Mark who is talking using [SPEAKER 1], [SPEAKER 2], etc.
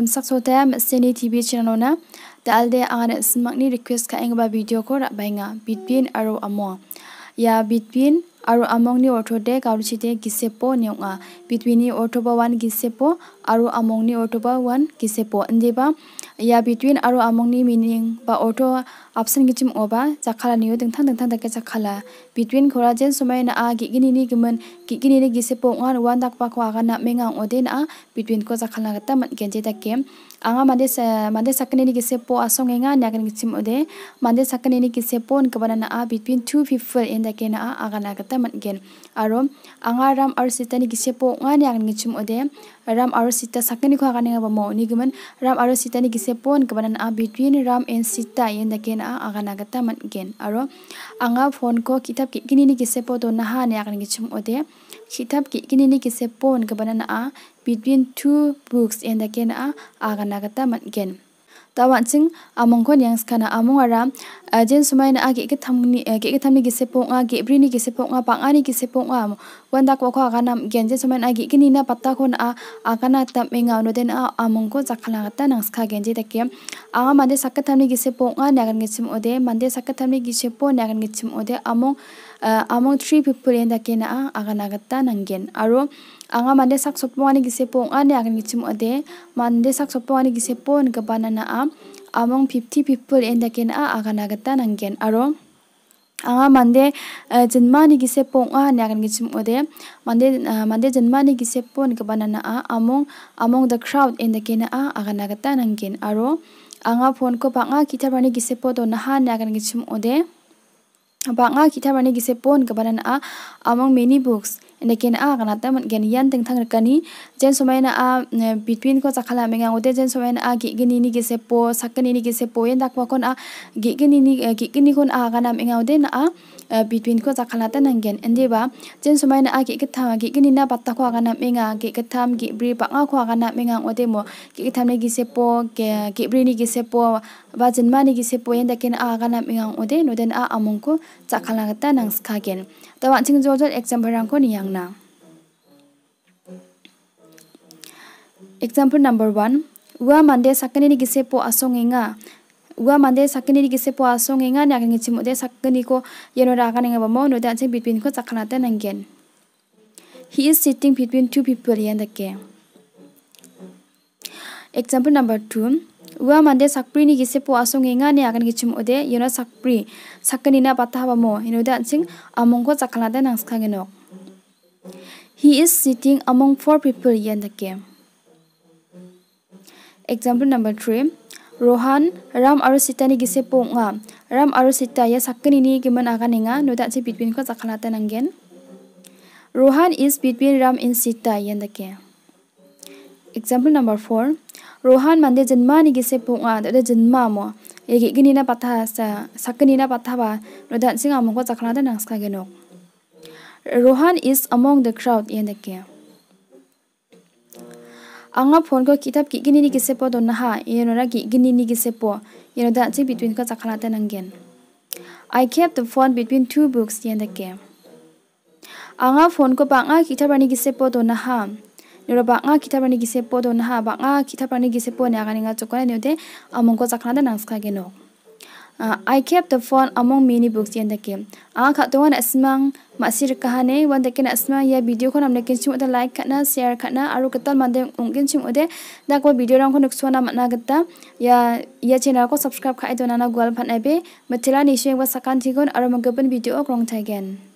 [SPEAKER 1] lem sak so ta me seni tv channel na alde angan request ka engba video ko ra bainga bitbin aro amo ya bitbin aro amokni oto de ka uchi de gisepo niyo nga between ni oto pa wan gisepo aro amokni oto pa wan gisepo ndiba ya between aro amokni meaning pa oto apsan gichim oba chakala niyo tengtang tengtang take chakala between kora jen sumay na a gikini ni gimen gikini ni gisepo nga wan tak pa kwa aga na menga ode na between ko chakala kata mat genje take a nga mande sakani ni gisepo aso nge nga nyagan gichim ode mande sakani ni gisepo nga kwa tamat gen aro anga ram ar sitani gi sepo nga nyang ngi chim ode ram ar sita sakani kwa ka ba mo ni gman ram ar sitani gi sepo an kaban a between ram and sita yen da ken a aga na ga tamat gen aro ni a between tawanching among khon yang skana among ara jen sumain a ge ge thamni ge ge thamni ge sepo nga ge brini ge sepo nga pa ani ge sepo nga wanda ko kha gana gen jen sumain a ge kini na patta khon a agana ta me nga no den a among ko jakhala ta nang skha gen je takke a ma de sakka thamni ge sepo nga na gan ge chim o de man de sakka thamni ge sepo na gan chim o among among three people yenda kena a gana gata nang aro anga mande sak sotpongani gisepo ong·a ine ya, agan gitchim ode mande sak sotpongani gisepo ingipa nanaa among fifty people en a agana gita nanggen aro anga mande eh, jinmani gisepo ong·a ine ya, agan gitchim ode mande eh, mande jinmani gisepo ingipa a, among among the crowd en a agana gita nanggen aro anga phone ko banga kitabrani ha, donaha ine agen gitchim ong·ode kita kitabrani gisepo ya, ingipa a, among many books ene ken a kanata man gen yan teng thang rakani jen na a between ko chakhala menga ode jen na a gi gini ni gese sepo sakani ni gese po en dakwa kon a gi gini ni eh, gi gini kon a kana menga ode na a eh, between ko chakhala ta nang gen ende ba jen na a gi kitha gi gini na patta ko kana menga gi kitham gi bri pa nga ko kana menga ode mo gi kitham ni gese sepo ge gi bri ni gese sepo ba jen ma ni sepo po en ken a kana menga ode no den a among ko chakhala ta nang skagen tawang ching zo zo example rang ko ni example number 1 wa mande sakani ni gise po asong nga wa mande sakani ni gise po asong nga ni agang chi mode sakani ko yeno ra kan nga ba mo no da che between ko chakhana ta nang gen he is sitting between two people in the example number 2 ua mande sakpri ni gise po aso ngenga ne agan gichum ode yona sakpri sakani na patha bamo mo inoda ansing among ko chakhala nang nangskha genok he is sitting among four people yan the game example number three, rohan ram aru sita ni gise po nga ram aru sita ya sakani ni giman agan enga noda che between ko chakhala nanggen rohan is between ram and sita yan the game example number four. rohan mande janma ni gi se ponga da janma mo ege gini na patha sa sakani na patha ba rodan sing among ko chakhna da nangska ge nok rohan is among the crowd in the care anga phone ko kitab ki gini ni gi se po don ha yenora gi gini ni gi se po yenoda chi between ka chakhna da nanggen i kept the phone between two books in the care anga phone ko pa anga kitab ani gi se po don ha niro ba nga kita pani gisepo do na ba nga kita pani gisepo ne agani nga chokone ne de among ko chakna da nangska ge ah, I kept the phone among many books yen dake. A ah, kha to wan asmang masir kahane wan dake na asma ya video ko amne kin chimo da like kana share kana aru katal mande ungin chimo de da ko video rang kon xona matna gatta ya ya channel ko subscribe khai e do nana gwal phan ebe matila ni sheng wa sakan thigon aru magapan video ok rong thaigen.